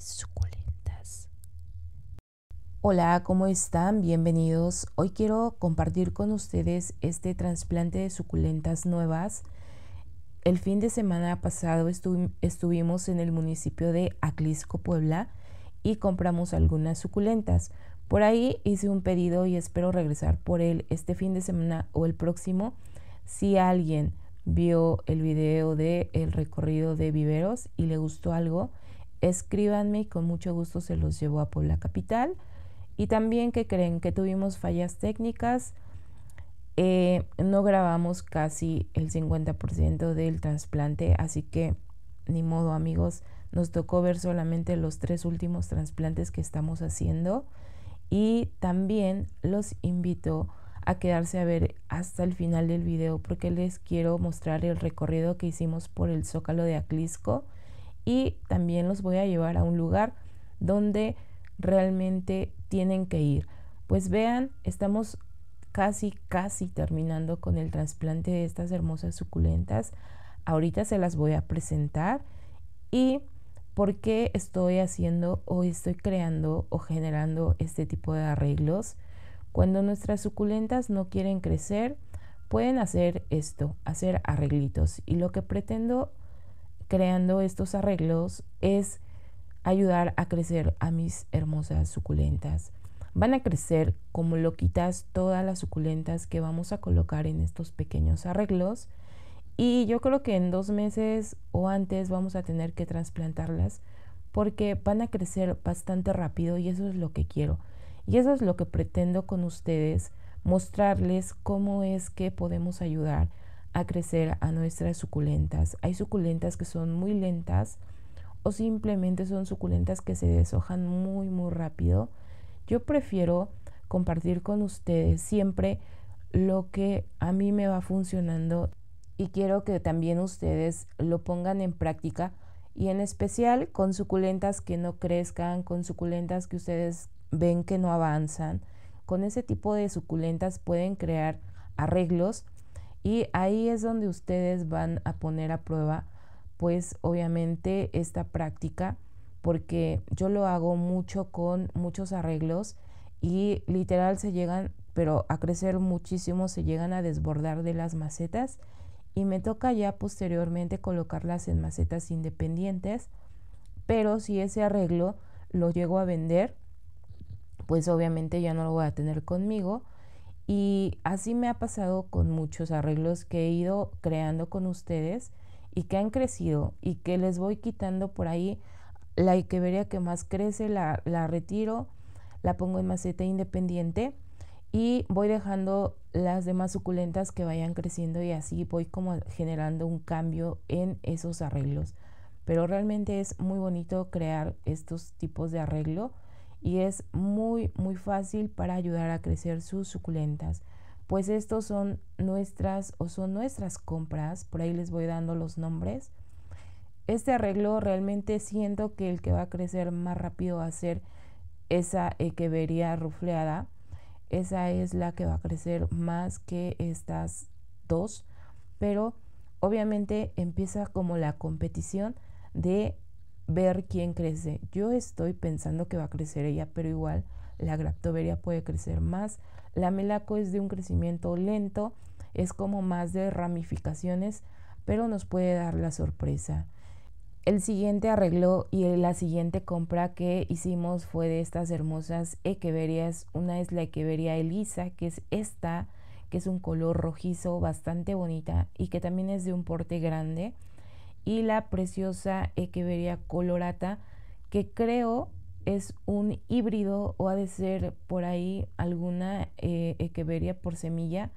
suculentas. Hola, ¿cómo están? Bienvenidos. Hoy quiero compartir con ustedes este trasplante de suculentas nuevas. El fin de semana pasado estuvimos en el municipio de Aclisco, Puebla, y compramos algunas suculentas. Por ahí hice un pedido y espero regresar por él este fin de semana o el próximo. Si alguien vio el video de el recorrido de viveros y le gustó algo, escríbanme y con mucho gusto se los llevo a Puebla Capital. Y también que creen que tuvimos fallas técnicas, eh, no grabamos casi el 50% del trasplante, así que ni modo amigos, nos tocó ver solamente los tres últimos trasplantes que estamos haciendo y también los invito a quedarse a ver hasta el final del video porque les quiero mostrar el recorrido que hicimos por el zócalo de Aclisco y también los voy a llevar a un lugar donde realmente tienen que ir. Pues vean, estamos casi, casi terminando con el trasplante de estas hermosas suculentas. Ahorita se las voy a presentar y por qué estoy haciendo o estoy creando o generando este tipo de arreglos. Cuando nuestras suculentas no quieren crecer, pueden hacer esto, hacer arreglitos. Y lo que pretendo creando estos arreglos es ayudar a crecer a mis hermosas suculentas. Van a crecer como lo quitas todas las suculentas que vamos a colocar en estos pequeños arreglos. Y yo creo que en dos meses o antes vamos a tener que trasplantarlas porque van a crecer bastante rápido y eso es lo que quiero. Y eso es lo que pretendo con ustedes, mostrarles cómo es que podemos ayudar crecer a nuestras suculentas. Hay suculentas que son muy lentas o simplemente son suculentas que se deshojan muy muy rápido. Yo prefiero compartir con ustedes siempre lo que a mí me va funcionando y quiero que también ustedes lo pongan en práctica y en especial con suculentas que no crezcan, con suculentas que ustedes ven que no avanzan. Con ese tipo de suculentas pueden crear arreglos y ahí es donde ustedes van a poner a prueba, pues obviamente esta práctica, porque yo lo hago mucho con muchos arreglos y literal se llegan, pero a crecer muchísimo, se llegan a desbordar de las macetas y me toca ya posteriormente colocarlas en macetas independientes, pero si ese arreglo lo llego a vender, pues obviamente ya no lo voy a tener conmigo y así me ha pasado con muchos arreglos que he ido creando con ustedes y que han crecido y que les voy quitando por ahí la vería que más crece, la, la retiro, la pongo en maceta independiente y voy dejando las demás suculentas que vayan creciendo y así voy como generando un cambio en esos arreglos. Pero realmente es muy bonito crear estos tipos de arreglo y es muy muy fácil para ayudar a crecer sus suculentas. Pues estos son nuestras o son nuestras compras, por ahí les voy dando los nombres. Este arreglo realmente siento que el que va a crecer más rápido va a ser esa vería rufleada. Esa es la que va a crecer más que estas dos, pero obviamente empieza como la competición de ver quién crece. Yo estoy pensando que va a crecer ella, pero igual la graptoveria puede crecer más. La melaco es de un crecimiento lento, es como más de ramificaciones, pero nos puede dar la sorpresa. El siguiente arreglo y la siguiente compra que hicimos fue de estas hermosas equeverias. Una es la equeveria elisa, que es esta, que es un color rojizo bastante bonita y que también es de un porte grande y la preciosa Echeveria colorata, que creo es un híbrido o ha de ser por ahí alguna equeberia eh, por semilla.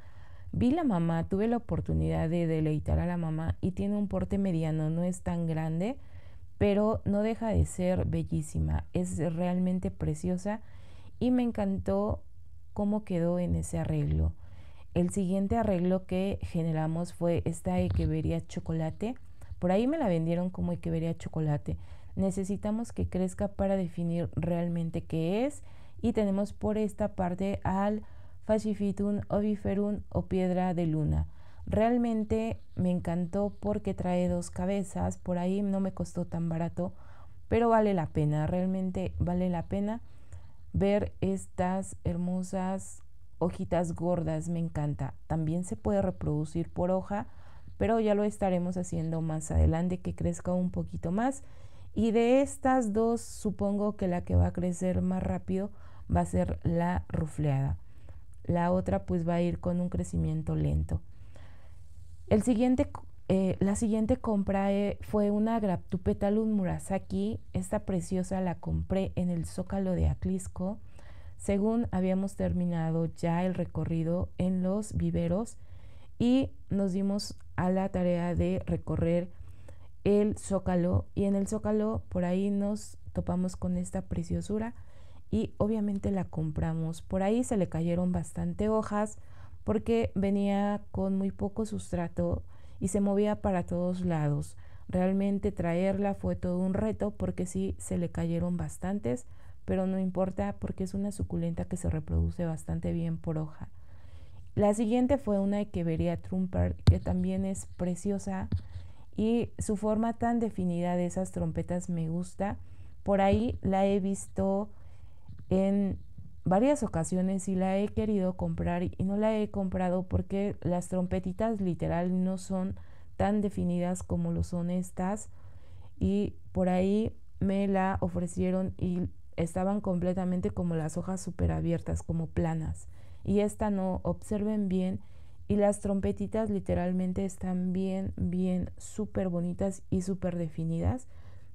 Vi la mamá, tuve la oportunidad de deleitar a la mamá y tiene un porte mediano, no es tan grande, pero no deja de ser bellísima, es realmente preciosa y me encantó cómo quedó en ese arreglo. El siguiente arreglo que generamos fue esta Echeveria chocolate por ahí me la vendieron como que vería chocolate. Necesitamos que crezca para definir realmente qué es y tenemos por esta parte al fascifitum oviferum o piedra de luna. Realmente me encantó porque trae dos cabezas, por ahí no me costó tan barato, pero vale la pena, realmente vale la pena ver estas hermosas hojitas gordas, me encanta. También se puede reproducir por hoja, pero ya lo estaremos haciendo más adelante que crezca un poquito más. Y de estas dos, supongo que la que va a crecer más rápido va a ser la rufleada. La otra pues va a ir con un crecimiento lento. El siguiente, eh, la siguiente compra eh, fue una Graptupetalum Murasaki. Esta preciosa la compré en el Zócalo de Aclisco. Según habíamos terminado ya el recorrido en los viveros y nos dimos a la tarea de recorrer el zócalo y en el zócalo por ahí nos topamos con esta preciosura y obviamente la compramos. Por ahí se le cayeron bastante hojas porque venía con muy poco sustrato y se movía para todos lados. Realmente traerla fue todo un reto porque sí se le cayeron bastantes, pero no importa porque es una suculenta que se reproduce bastante bien por hoja. La siguiente fue una vería Trumper, que también es preciosa y su forma tan definida de esas trompetas me gusta. Por ahí la he visto en varias ocasiones y la he querido comprar y no la he comprado porque las trompetitas literal no son tan definidas como lo son estas y por ahí me la ofrecieron y estaban completamente como las hojas súper abiertas, como planas y esta no, observen bien. Y las trompetitas literalmente están bien, bien, súper bonitas y súper definidas.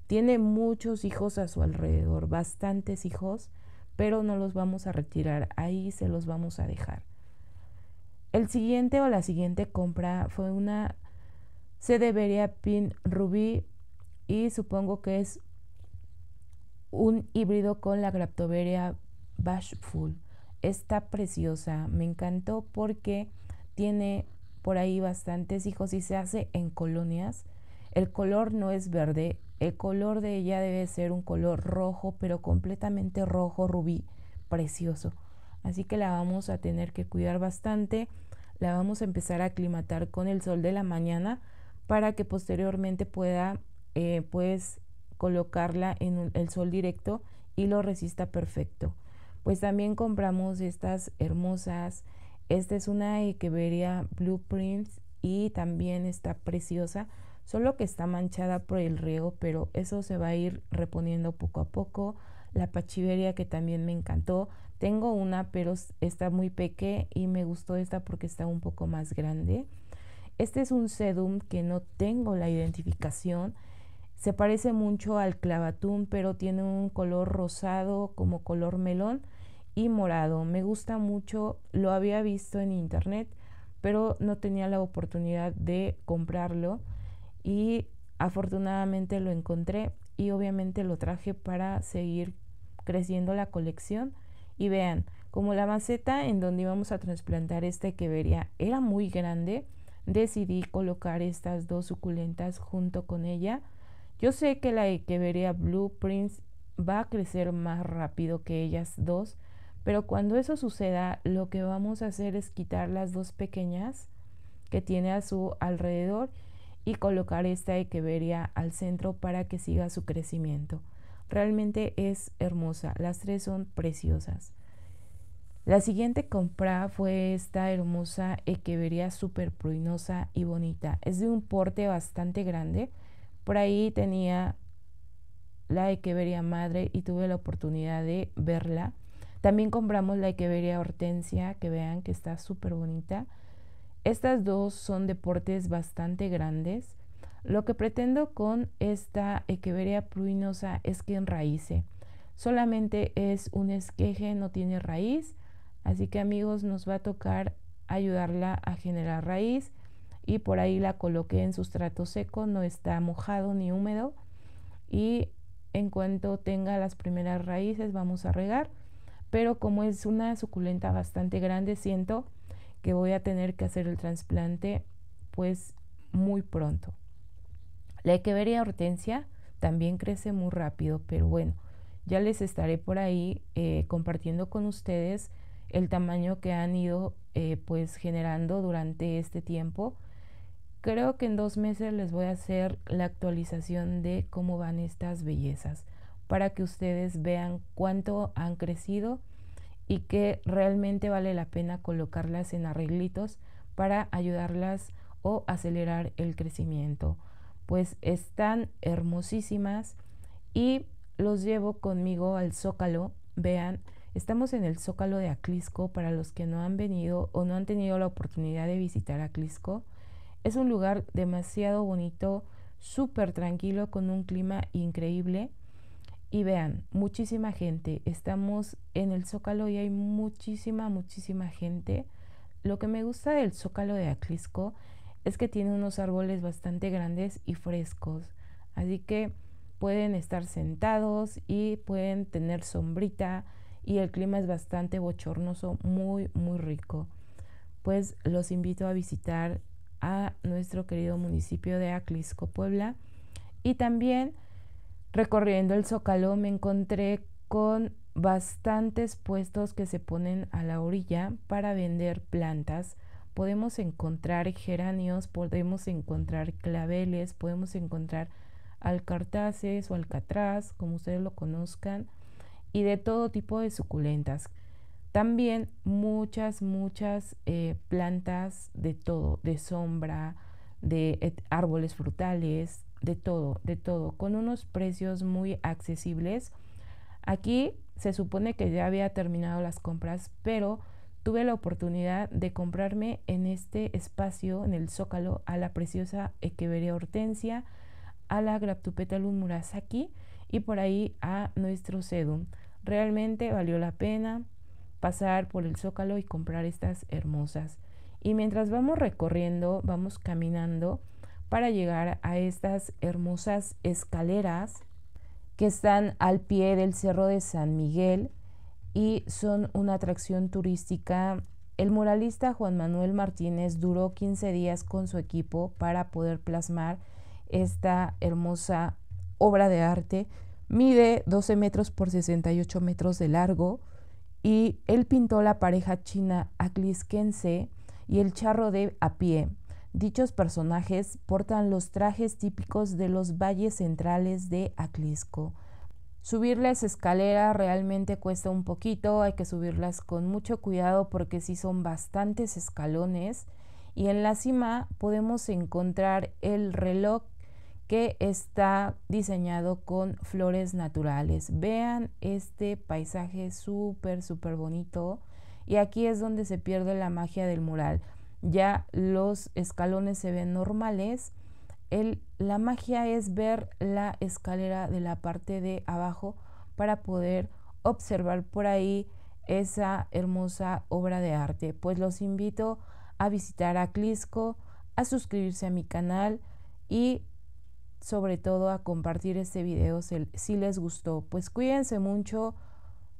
Tiene muchos hijos a su alrededor, bastantes hijos, pero no los vamos a retirar, ahí se los vamos a dejar. El siguiente o la siguiente compra fue una se debería Pin Rubí y supongo que es un híbrido con la Graptoveria Bashful. Está preciosa, me encantó porque tiene por ahí bastantes hijos y se hace en colonias. El color no es verde, el color de ella debe ser un color rojo, pero completamente rojo rubí, precioso. Así que la vamos a tener que cuidar bastante. La vamos a empezar a aclimatar con el sol de la mañana para que posteriormente pueda eh, pues colocarla en el sol directo y lo resista perfecto pues también compramos estas hermosas. Esta es una Echeveria Blueprints y también está preciosa, solo que está manchada por el riego, pero eso se va a ir reponiendo poco a poco. La Pachiveria que también me encantó. Tengo una, pero está muy pequeña y me gustó esta porque está un poco más grande. Este es un sedum que no tengo la identificación. Se parece mucho al clavatum, pero tiene un color rosado como color melón y morado. Me gusta mucho, lo había visto en internet, pero no tenía la oportunidad de comprarlo y afortunadamente lo encontré y obviamente lo traje para seguir creciendo la colección. Y vean, como la maceta en donde íbamos a trasplantar esta echeveria era muy grande, decidí colocar estas dos suculentas junto con ella. Yo sé que la echeveria blueprints va a crecer más rápido que ellas dos, pero cuando eso suceda, lo que vamos a hacer es quitar las dos pequeñas que tiene a su alrededor y colocar esta equeberia al centro para que siga su crecimiento. Realmente es hermosa, las tres son preciosas. La siguiente compra fue esta hermosa equeveria super pruinosa y bonita. Es de un porte bastante grande. Por ahí tenía la equeveria madre y tuve la oportunidad de verla. También compramos la Echeveria hortensia, que vean que está súper bonita. Estas dos son deportes bastante grandes. Lo que pretendo con esta Echeveria pruinosa es que enraíce. Solamente es un esqueje, no tiene raíz. Así que amigos, nos va a tocar ayudarla a generar raíz y por ahí la coloqué en sustrato seco, no está mojado ni húmedo. Y en cuanto tenga las primeras raíces vamos a regar pero como es una suculenta bastante grande, siento que voy a tener que hacer el trasplante pues muy pronto. La echeveria hortensia también crece muy rápido, pero bueno, ya les estaré por ahí eh, compartiendo con ustedes el tamaño que han ido eh, pues generando durante este tiempo. Creo que en dos meses les voy a hacer la actualización de cómo van estas bellezas para que ustedes vean cuánto han crecido y que realmente vale la pena colocarlas en arreglitos para ayudarlas o acelerar el crecimiento. Pues están hermosísimas y los llevo conmigo al zócalo. Vean, estamos en el zócalo de Aclisco para los que no han venido o no han tenido la oportunidad de visitar Aclisco. Es un lugar demasiado bonito, súper tranquilo, con un clima increíble y vean, muchísima gente. Estamos en el Zócalo y hay muchísima, muchísima gente. Lo que me gusta del Zócalo de Aclisco es que tiene unos árboles bastante grandes y frescos. Así que pueden estar sentados y pueden tener sombrita y el clima es bastante bochornoso, muy, muy rico. Pues los invito a visitar a nuestro querido municipio de Aclisco, Puebla. Y también Recorriendo el zócalo me encontré con bastantes puestos que se ponen a la orilla para vender plantas. Podemos encontrar geranios, podemos encontrar claveles, podemos encontrar alcartaces o alcatraz, como ustedes lo conozcan, y de todo tipo de suculentas. También muchas, muchas eh, plantas de todo, de sombra, de árboles frutales, de todo, de todo, con unos precios muy accesibles. Aquí se supone que ya había terminado las compras, pero tuve la oportunidad de comprarme en este espacio, en el Zócalo, a la preciosa Equeberia Hortensia, a la Graptupetalum Murasaki y por ahí a nuestro Sedum. Realmente valió la pena pasar por el Zócalo y comprar estas hermosas. Y mientras vamos recorriendo, vamos caminando, para llegar a estas hermosas escaleras que están al pie del Cerro de San Miguel y son una atracción turística. El muralista Juan Manuel Martínez duró 15 días con su equipo para poder plasmar esta hermosa obra de arte. Mide 12 metros por 68 metros de largo y él pintó la pareja china aclisquense y el charro de a pie Dichos personajes portan los trajes típicos de los valles centrales de Aclisco. Subir las escaleras realmente cuesta un poquito, hay que subirlas con mucho cuidado porque sí son bastantes escalones. Y en la cima podemos encontrar el reloj que está diseñado con flores naturales. Vean este paisaje súper, súper bonito. Y aquí es donde se pierde la magia del mural ya los escalones se ven normales. la magia es ver la escalera de la parte de abajo para poder observar por ahí esa hermosa obra de arte. Pues los invito a visitar a Clisco, a suscribirse a mi canal y sobre todo a compartir este video si les gustó. Pues cuídense mucho,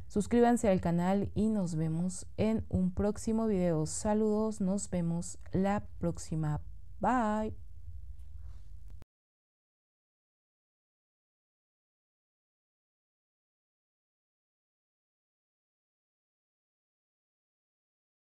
Suscríbanse al canal y nos vemos en un próximo video. Saludos, nos vemos la próxima. Bye.